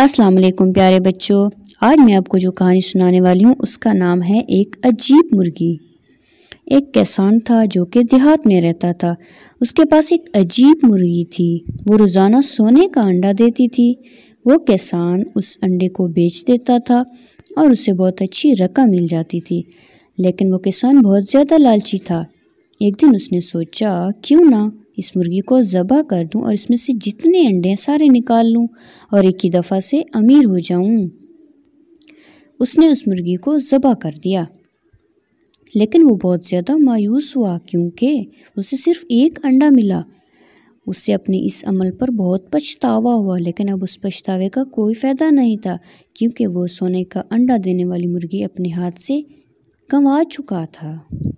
अस्सलाम वालेकुम प्यारे बच्चों आज मैं आपको जो कहानी सुनाने वाली हूँ उसका नाम है एक अजीब मुर्गी एक किसान था जो कि देहात में रहता था उसके पास एक अजीब मुर्गी थी वो रोज़ाना सोने का अंडा देती थी वो किसान उस अंडे को बेच देता था और उसे बहुत अच्छी रकम मिल जाती थी लेकिन वो किसान बहुत ज़्यादा लालची था एक दिन उसने सोचा क्यों ना इस मुर्गी को ज़बह कर दूं और इसमें से जितने अंडे हैं सारे निकाल लूं और एक ही दफ़ा से अमीर हो जाऊं। उसने उस मुर्गी को ज़बह कर दिया लेकिन वो बहुत ज़्यादा मायूस हुआ क्योंकि उसे सिर्फ एक अंडा मिला उसे अपने इस अमल पर बहुत पछतावा हुआ लेकिन अब उस पछतावे का कोई फ़ायदा नहीं था क्योंकि वो सोने का अंडा देने वाली मुर्गी अपने हाथ से कमा चुका था